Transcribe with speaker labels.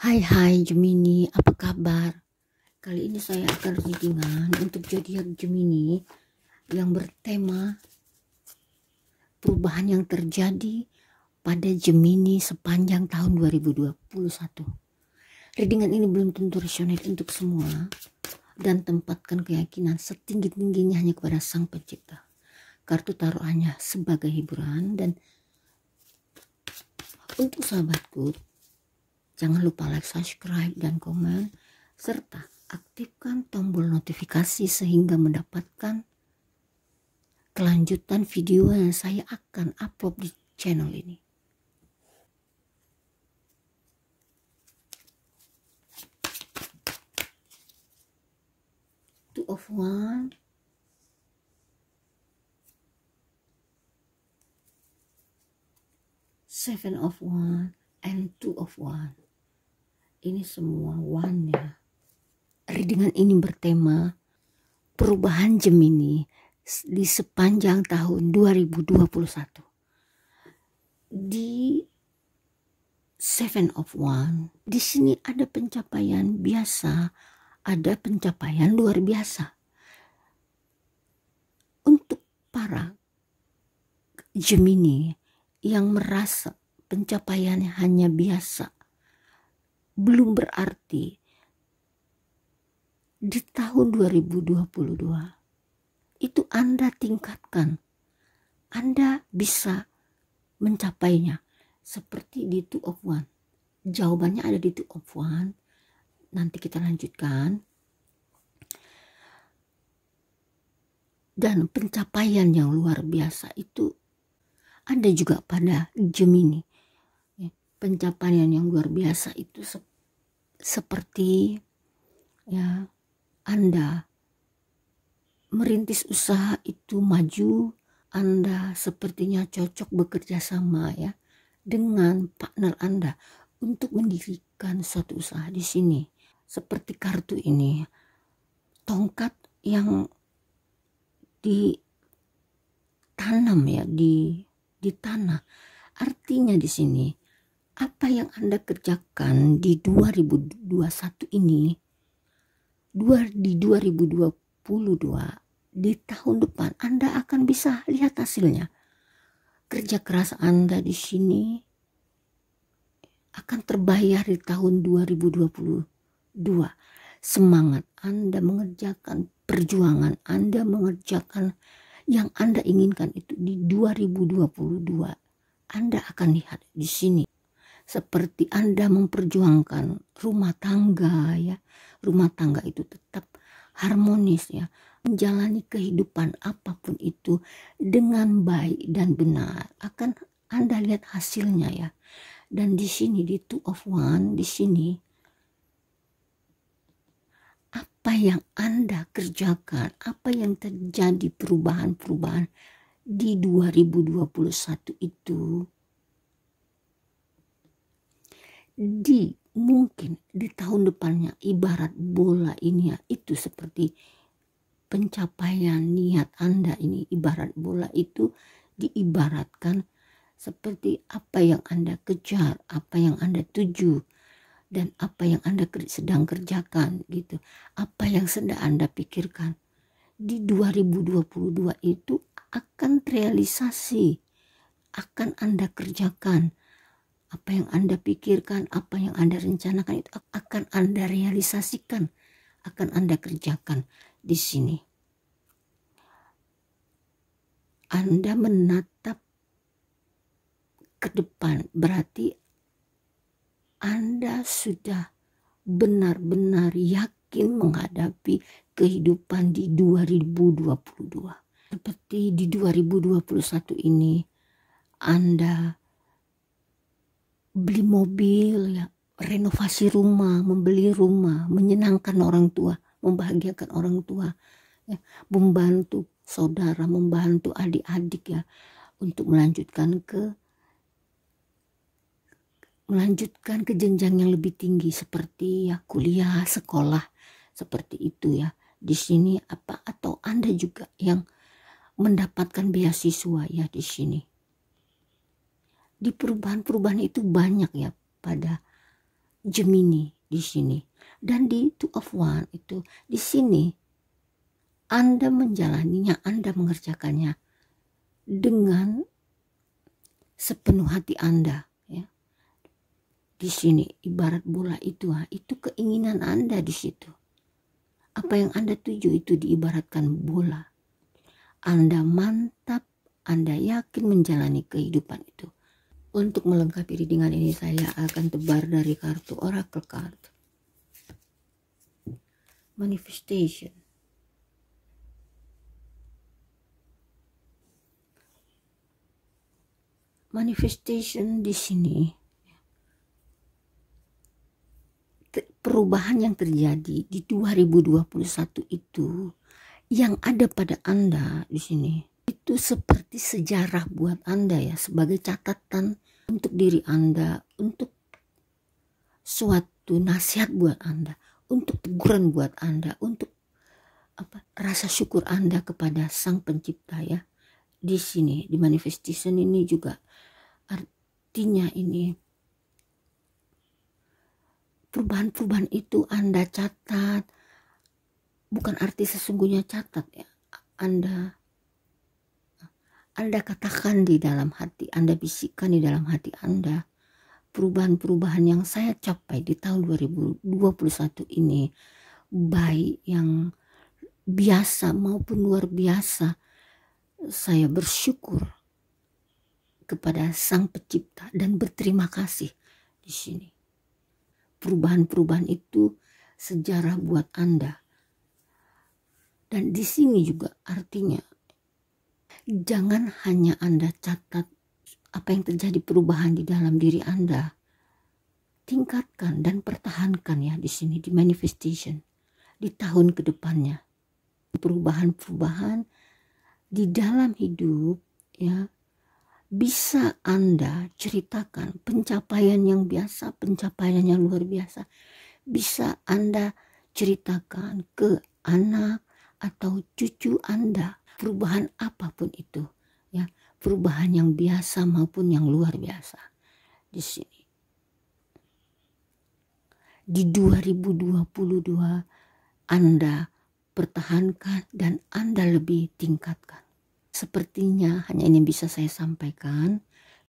Speaker 1: Hai hai Gemini, apa kabar? Kali ini saya akan readingan untuk zodiak Gemini yang bertema perubahan yang terjadi pada Gemini sepanjang tahun 2021. Readingan ini belum tentu rasional untuk semua dan tempatkan keyakinan setinggi-tingginya hanya kepada Sang Pencipta. Kartu taruhannya sebagai hiburan dan untuk sahabatku Jangan lupa like, subscribe, dan komen, serta aktifkan tombol notifikasi sehingga mendapatkan kelanjutan video yang saya akan upload di channel ini. Two of one. Seven of one and two of one ini semua one ya. Readingan ini bertema perubahan Gemini di sepanjang tahun 2021. Di Seven of One, di sini ada pencapaian biasa, ada pencapaian luar biasa. Untuk para Gemini yang merasa pencapaiannya hanya biasa, belum berarti di tahun 2022 itu Anda tingkatkan. Anda bisa mencapainya seperti di two of one. Jawabannya ada di two of one. Nanti kita lanjutkan. Dan pencapaian yang luar biasa itu ada juga pada Gemini. Pencapaian yang luar biasa itu seperti seperti ya Anda merintis usaha itu maju, Anda sepertinya cocok bekerja sama ya dengan partner Anda untuk mendirikan suatu usaha di sini. Seperti kartu ini, tongkat yang ditanam ya di di tanah. Artinya di sini apa yang Anda kerjakan di 2021 ini, dua, di 2022, di tahun depan Anda akan bisa lihat hasilnya. Kerja keras Anda di sini akan terbayar di tahun 2022. Semangat Anda mengerjakan perjuangan Anda mengerjakan yang Anda inginkan itu di 2022. Anda akan lihat di sini seperti Anda memperjuangkan rumah tangga ya. Rumah tangga itu tetap harmonis ya. Menjalani kehidupan apapun itu dengan baik dan benar akan Anda lihat hasilnya ya. Dan di sini di two of one di sini apa yang Anda kerjakan, apa yang terjadi perubahan-perubahan di 2021 itu di mungkin di tahun depannya ibarat bola ini ya itu seperti pencapaian niat Anda ini ibarat bola itu diibaratkan seperti apa yang Anda kejar, apa yang Anda tuju dan apa yang Anda sedang kerjakan gitu. Apa yang sedang Anda pikirkan di 2022 itu akan terrealisasi, akan Anda kerjakan apa yang Anda pikirkan, apa yang Anda rencanakan itu akan Anda realisasikan, akan Anda kerjakan di sini. Anda menatap ke depan, berarti Anda sudah benar-benar yakin menghadapi kehidupan di 2022. Seperti di 2021 ini, Anda beli mobil ya renovasi rumah membeli rumah menyenangkan orang tua membahagiakan orang tua ya membantu saudara membantu adik-adik ya untuk melanjutkan ke melanjutkan ke jenjang yang lebih tinggi seperti ya kuliah sekolah seperti itu ya di sini apa atau anda juga yang mendapatkan beasiswa ya di sini di perubahan-perubahan itu banyak ya pada Gemini di sini dan di Two of One itu di sini Anda menjalaninya, Anda mengerjakannya dengan sepenuh hati Anda ya. Di sini ibarat bola itu itu keinginan Anda di situ. Apa yang Anda tuju itu diibaratkan bola. Anda mantap, Anda yakin menjalani kehidupan itu untuk melengkapi readingan ini saya akan tebar dari kartu Oracle card. Manifestation. Manifestation di sini perubahan yang terjadi di 2021 itu yang ada pada Anda di sini itu seperti sejarah buat Anda ya, sebagai catatan untuk diri Anda, untuk suatu nasihat buat Anda, untuk teguran buat Anda, untuk apa rasa syukur Anda kepada Sang Pencipta ya. Di sini, di manifestation ini juga artinya ini perubahan-perubahan itu Anda catat, bukan arti sesungguhnya catat ya. Anda anda katakan di dalam hati, Anda bisikkan di dalam hati Anda, perubahan-perubahan yang saya capai di tahun 2021 ini, baik yang biasa maupun luar biasa, saya bersyukur kepada Sang Pencipta dan berterima kasih di sini. Perubahan-perubahan itu sejarah buat Anda. Dan di sini juga artinya jangan hanya Anda catat apa yang terjadi perubahan di dalam diri Anda. Tingkatkan dan pertahankan ya di sini di manifestation di tahun kedepannya. Perubahan-perubahan di dalam hidup ya bisa Anda ceritakan pencapaian yang biasa, pencapaian yang luar biasa. Bisa Anda ceritakan ke anak atau cucu Anda perubahan apapun itu ya perubahan yang biasa maupun yang luar biasa di sini di 2022 Anda pertahankan dan Anda lebih tingkatkan. Sepertinya hanya ini bisa saya sampaikan.